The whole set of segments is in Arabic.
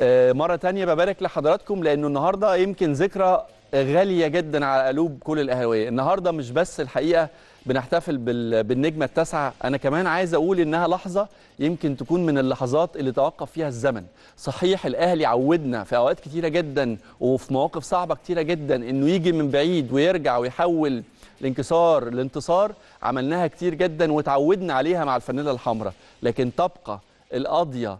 آه، مره تانية ببارك لحضراتكم لانه النهارده يمكن ذكرى غاليه جدا على قلوب كل الاهلاويه النهارده مش بس الحقيقه بنحتفل بالنجمه التاسعه انا كمان عايز اقول انها لحظه يمكن تكون من اللحظات اللي توقف فيها الزمن صحيح الاهلي عودنا في اوقات كتيره جدا وفي مواقف صعبه كتيره جدا انه يجي من بعيد ويرجع ويحول الانكسار لانتصار عملناها كتير جدا وتعودنا عليها مع الفانيلا الحمراء لكن تبقى القاضيه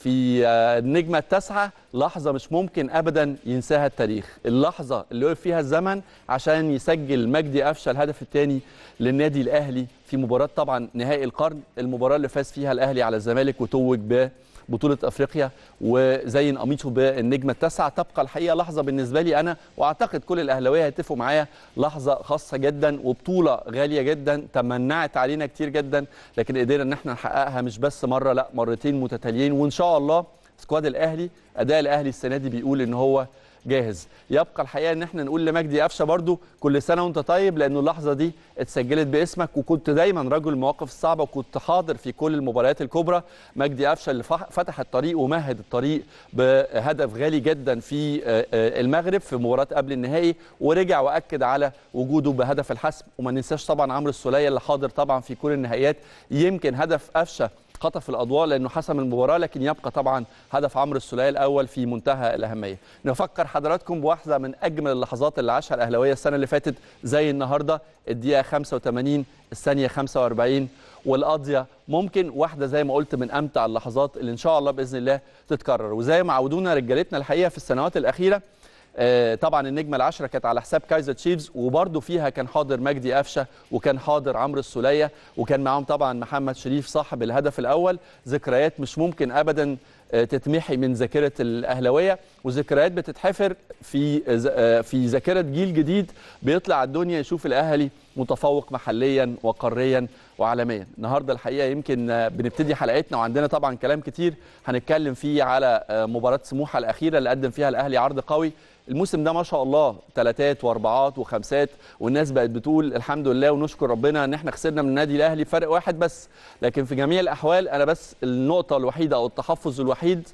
في آه، النجمة التاسعة لحظة مش ممكن أبدا ينساها التاريخ اللحظة اللي وقف فيها الزمن عشان يسجل مجدي قفشة الهدف الثاني للنادي الأهلي في مباراة طبعا نهائي القرن المباراة اللي فاز فيها الأهلي على الزمالك وتوج ب بطوله افريقيا وزين قميصه بالنجمه التاسعه تبقى الحقيقه لحظه بالنسبه لي انا واعتقد كل الاهلاويه هيتفقوا معايا لحظه خاصه جدا وبطوله غاليه جدا تمنعت علينا كتير جدا لكن قدرنا ان احنا نحققها مش بس مره لا مرتين متتاليين وان شاء الله سكواد الاهلي اداء الاهلي السنه دي بيقول ان هو جاهز يبقى الحقيقه ان احنا نقول لمجدي قفشه برده كل سنه وانت طيب لان اللحظه دي اتسجلت باسمك وكنت دايما رجل المواقف الصعبه وكنت حاضر في كل المباريات الكبرى مجدي قفشه اللي فتح الطريق ومهد الطريق بهدف غالي جدا في آه، آه، المغرب في مباراه قبل النهائي ورجع واكد على وجوده بهدف الحسم وما ننساش طبعا عمرو السوليه اللي حاضر طبعا في كل النهائيات يمكن هدف قفشه خطف الاضواء لانه حسم المباراه لكن يبقى طبعا هدف عمرو السليه الاول في منتهى الاهميه نفكر حضراتكم بواحده من اجمل اللحظات اللي عاشها الاهلاويه السنه اللي فاتت زي النهارده الدقيقه 85 الثانيه 45 والقاضيه ممكن واحده زي ما قلت من امتع اللحظات اللي ان شاء الله باذن الله تتكرر وزي ما عودونا رجالتنا الحقيقه في السنوات الاخيره آه، طبعا النجمه العشره كانت على حساب كايزر تشيفز وبرده فيها كان حاضر مجدي قفشه وكان حاضر عمرو السوليه وكان معاهم طبعا محمد شريف صاحب الهدف الاول ذكريات مش ممكن ابدا آه، تتمحي من ذاكره الاهلاويه وذكريات بتتحفر في آه، في ذاكره جيل جديد بيطلع الدنيا يشوف الاهلي متفوق محليا وقاريا وعالميا النهارده الحقيقه يمكن بنبتدي حلقتنا وعندنا طبعا كلام كتير هنتكلم فيه على مباراه سموحه الاخيره اللي قدم فيها الاهلي عرض قوي الموسم ده ما شاء الله ثلاثات واربعات وخمسات والناس بقت بتقول الحمد لله ونشكر ربنا ان احنا خسرنا من النادي الاهلي فرق واحد بس لكن في جميع الاحوال انا بس النقطه الوحيده او التحفظ الوحيد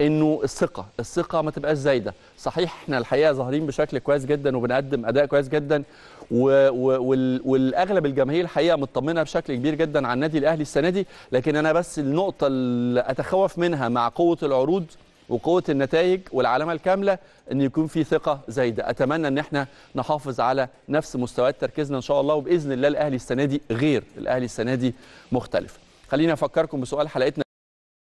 انه الثقه الثقه ما تبقاش زايده صحيح احنا الحقيقه ظاهرين بشكل كويس جدا وبنقدم اداء كويس جدا والاغلب الجماهير الحقيقه مطمنه بشكل كبير جدا عن النادي الاهلي السنه دي لكن انا بس النقطه اللي اتخوف منها مع قوه العروض وقوه النتائج والعلامه الكامله ان يكون في ثقه زايده اتمنى ان احنا نحافظ على نفس مستويات تركيزنا ان شاء الله وباذن الله الاهلي السنه دي غير الاهلي السنه دي مختلف خليني افكركم بسؤال حلقتنا